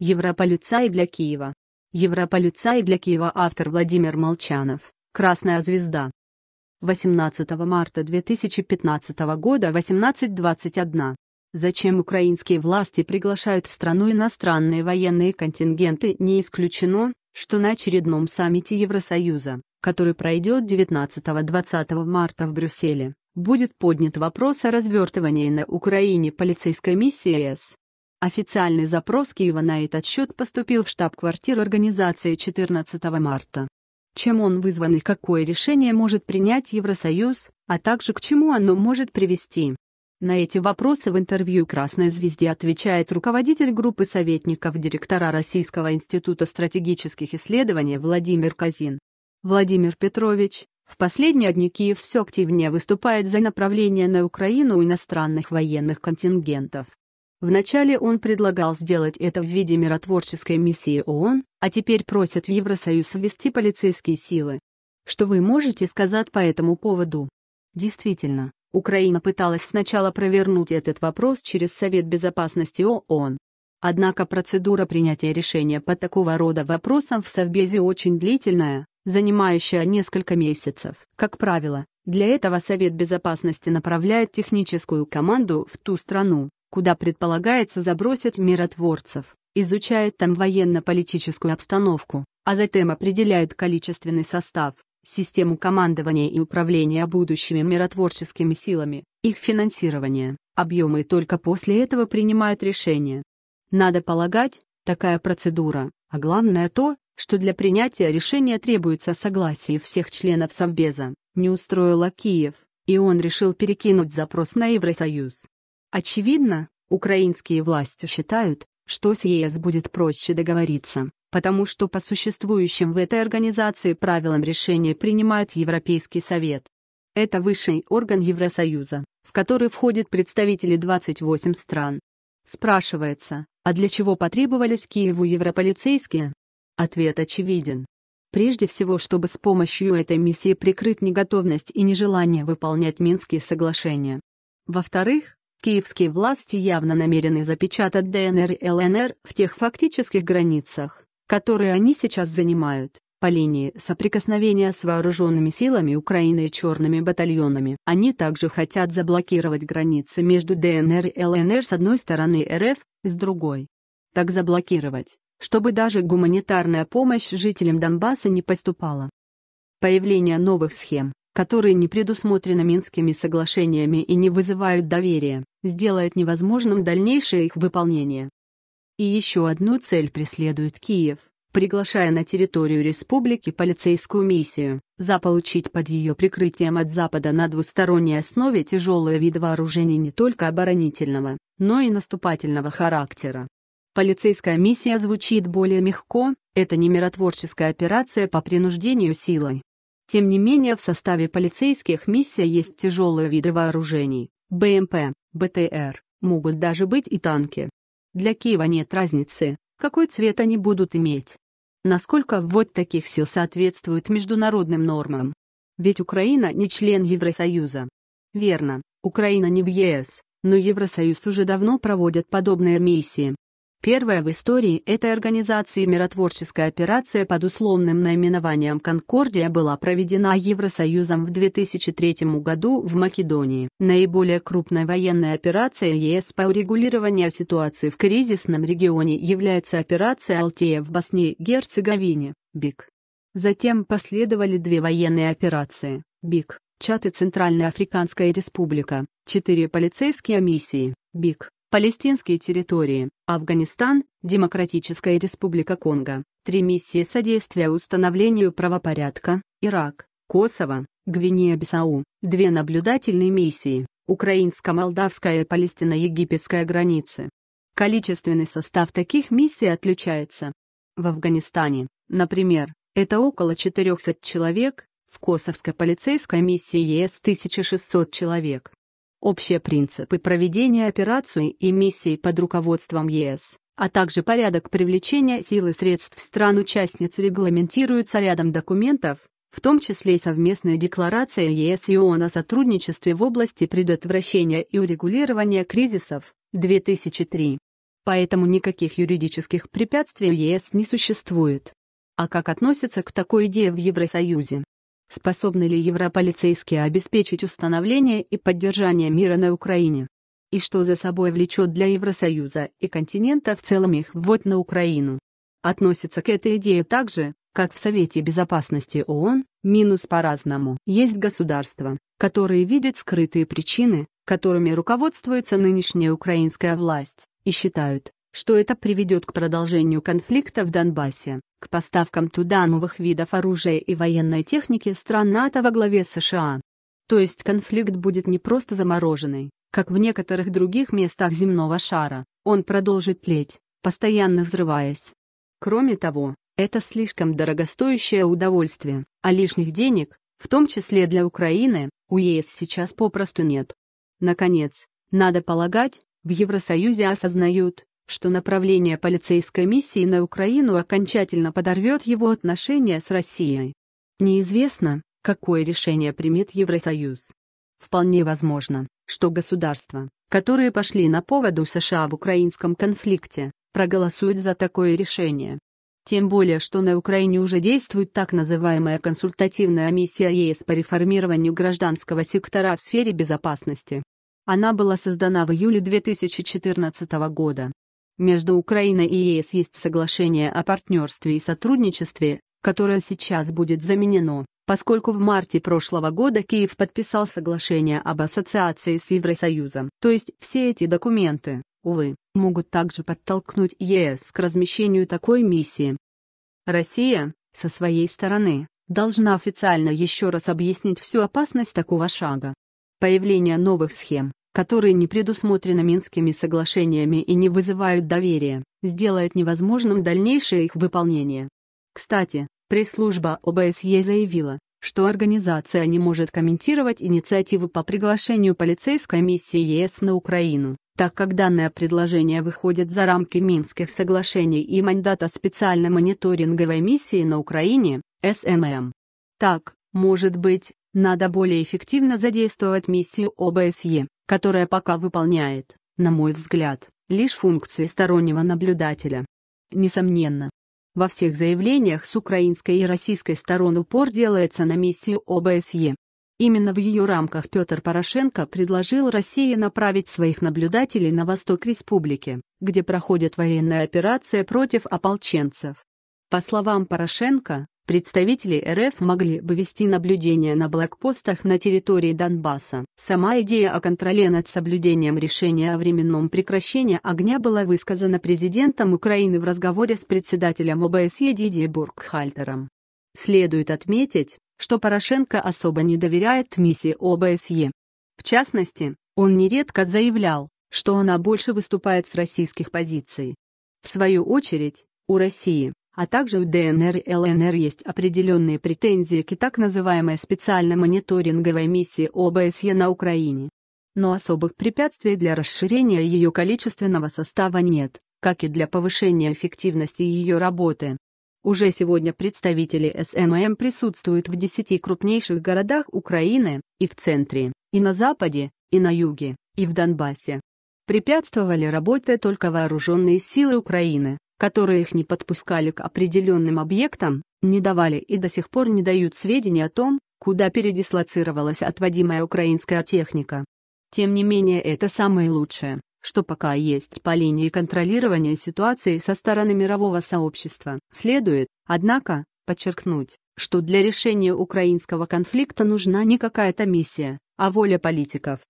Европолицай для Киева. Европолицай для Киева автор Владимир Молчанов. Красная звезда. 18 марта 2015 года 18.21. Зачем украинские власти приглашают в страну иностранные военные контингенты, не исключено, что на очередном саммите Евросоюза, который пройдет 19-20 марта в Брюсселе, будет поднят вопрос о развертывании на Украине полицейской миссии С. Официальный запрос Киева на этот счет поступил в штаб-квартиру организации 14 марта. Чем он вызван и какое решение может принять Евросоюз, а также к чему оно может привести. На эти вопросы в интервью «Красной звезде» отвечает руководитель группы советников директора Российского института стратегических исследований Владимир Казин. Владимир Петрович, в последние дни Киев все активнее выступает за направление на Украину иностранных военных контингентов. Вначале он предлагал сделать это в виде миротворческой миссии ООН, а теперь просят Евросоюз ввести полицейские силы. Что вы можете сказать по этому поводу? Действительно, Украина пыталась сначала провернуть этот вопрос через Совет Безопасности ООН. Однако процедура принятия решения по такого рода вопросам в Совбезе очень длительная, занимающая несколько месяцев. Как правило, для этого Совет Безопасности направляет техническую команду в ту страну, куда предполагается забросить миротворцев, изучает там военно-политическую обстановку, а затем определяет количественный состав, систему командования и управления будущими миротворческими силами, их финансирование, объемы и только после этого принимают решение. Надо полагать, такая процедура, а главное то, что для принятия решения требуется согласие всех членов Совбеза, не устроила Киев, и он решил перекинуть запрос на Евросоюз. Очевидно, украинские власти считают, что с ЕС будет проще договориться, потому что по существующим в этой организации правилам решения принимает Европейский Совет. Это высший орган Евросоюза, в который входят представители 28 стран. Спрашивается, а для чего потребовались Киеву европолицейские? Ответ очевиден. Прежде всего, чтобы с помощью этой миссии прикрыть неготовность и нежелание выполнять Минские соглашения. Во-вторых, Киевские власти явно намерены запечатать ДНР и ЛНР в тех фактических границах, которые они сейчас занимают, по линии соприкосновения с вооруженными силами Украины и черными батальонами. Они также хотят заблокировать границы между ДНР и ЛНР с одной стороны РФ, с другой. Так заблокировать, чтобы даже гуманитарная помощь жителям Донбасса не поступала. Появление новых схем которые не предусмотрены Минскими соглашениями и не вызывают доверия, сделают невозможным дальнейшее их выполнение. И еще одну цель преследует Киев, приглашая на территорию республики полицейскую миссию, заполучить под ее прикрытием от Запада на двусторонней основе тяжелые виды вооружений не только оборонительного, но и наступательного характера. Полицейская миссия звучит более мягко, это не миротворческая операция по принуждению силой, тем не менее в составе полицейских миссия есть тяжелые виды вооружений – БМП, БТР, могут даже быть и танки. Для Киева нет разницы, какой цвет они будут иметь. Насколько ввод таких сил соответствует международным нормам? Ведь Украина не член Евросоюза. Верно, Украина не в ЕС, но Евросоюз уже давно проводит подобные миссии, Первая в истории этой организации миротворческая операция под условным наименованием «Конкордия» была проведена Евросоюзом в 2003 году в Македонии. Наиболее крупной военной операцией ЕС по урегулированию ситуации в кризисном регионе является операция «Алтея» в Боснии Герцеговине, БИК. Затем последовали две военные операции, БИК, Чад и Центральная Африканская Республика, четыре полицейские миссии, БИК. Палестинские территории, Афганистан, Демократическая Республика Конго, три миссии содействия установлению правопорядка, Ирак, Косово, Гвинея-Бисау, две наблюдательные миссии, украинско-молдавская и палестино-египетская границы. Количественный состав таких миссий отличается. В Афганистане, например, это около 400 человек, в Косовской полицейской миссии ЕС 1600 человек общие принципы проведения операций и миссий под руководством ЕС, а также порядок привлечения сил и средств стран-участниц регламентируются рядом документов, в том числе и совместная декларация ЕС и ООН о сотрудничестве в области предотвращения и урегулирования кризисов 2003. Поэтому никаких юридических препятствий ЕС не существует. А как относится к такой идее в Евросоюзе? способны ли европолицейские обеспечить установление и поддержание мира на Украине, и что за собой влечет для Евросоюза и континента в целом их ввод на Украину. Относится к этой идее также, как в Совете Безопасности ООН, минус по-разному. Есть государства, которые видят скрытые причины, которыми руководствуется нынешняя украинская власть, и считают, что это приведет к продолжению конфликта в Донбассе, к поставкам туда новых видов оружия и военной техники стран НАТО во главе США. То есть конфликт будет не просто замороженный, как в некоторых других местах земного шара, он продолжит леть, постоянно взрываясь. Кроме того, это слишком дорогостоящее удовольствие, а лишних денег, в том числе для Украины, у ЕС сейчас попросту нет. Наконец, надо полагать, в Евросоюзе осознают, что направление полицейской миссии на Украину окончательно подорвет его отношения с Россией. Неизвестно, какое решение примет Евросоюз. Вполне возможно, что государства, которые пошли на поводу США в украинском конфликте, проголосуют за такое решение. Тем более, что на Украине уже действует так называемая консультативная миссия ЕС по реформированию гражданского сектора в сфере безопасности. Она была создана в июле 2014 года между Украиной и ЕС есть соглашение о партнерстве и сотрудничестве, которое сейчас будет заменено, поскольку в марте прошлого года Киев подписал соглашение об ассоциации с Евросоюзом. То есть все эти документы, увы, могут также подтолкнуть ЕС к размещению такой миссии. Россия, со своей стороны, должна официально еще раз объяснить всю опасность такого шага. Появление новых схем, которые не предусмотрены Минскими соглашениями и не вызывают доверия, сделают невозможным дальнейшее их выполнение. Кстати, пресс-служба ОБСЕ заявила, что организация не может комментировать инициативу по приглашению полицейской миссии ЕС на Украину, так как данное предложение выходит за рамки Минских соглашений и мандата специальной мониторинговой миссии на Украине, СММ. Так, может быть, надо более эффективно задействовать миссию ОБСЕ, которая пока выполняет, на мой взгляд, лишь функции стороннего наблюдателя. Несомненно, во всех заявлениях с украинской и российской сторон упор делается на миссию ОБСЕ. Именно в ее рамках Петр Порошенко предложил России направить своих наблюдателей на восток республики, где проходит военная операция против ополченцев. По словам Порошенко, Представители РФ могли бы вести наблюдение на блокпостах на территории Донбасса. Сама идея о контроле над соблюдением решения о временном прекращении огня была высказана президентом Украины в разговоре с председателем ОБСЕ Диди Бургхальтером. Следует отметить, что Порошенко особо не доверяет миссии ОБСЕ. В частности, он нередко заявлял, что она больше выступает с российских позиций. В свою очередь, у России а также у ДНР и ЛНР есть определенные претензии к и так называемой специально-мониторинговой миссии ОБСЕ на Украине. Но особых препятствий для расширения ее количественного состава нет, как и для повышения эффективности ее работы. Уже сегодня представители СММ присутствуют в 10 крупнейших городах Украины, и в центре, и на западе, и на юге, и в Донбассе. Препятствовали работе только вооруженные силы Украины, которые их не подпускали к определенным объектам, не давали и до сих пор не дают сведений о том, куда передислоцировалась отводимая украинская техника. Тем не менее, это самое лучшее, что пока есть по линии контролирования ситуации со стороны мирового сообщества. Следует, однако, подчеркнуть, что для решения украинского конфликта нужна не какая-то миссия, а воля политиков.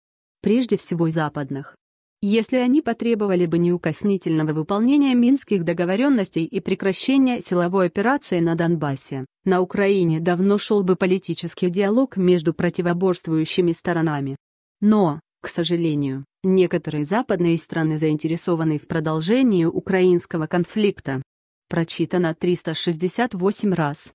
Прежде всего западных, если они потребовали бы неукоснительного выполнения минских договоренностей и прекращения силовой операции на Донбассе. На Украине давно шел бы политический диалог между противоборствующими сторонами. Но, к сожалению, некоторые западные страны заинтересованы в продолжении украинского конфликта. Прочитано 368 раз.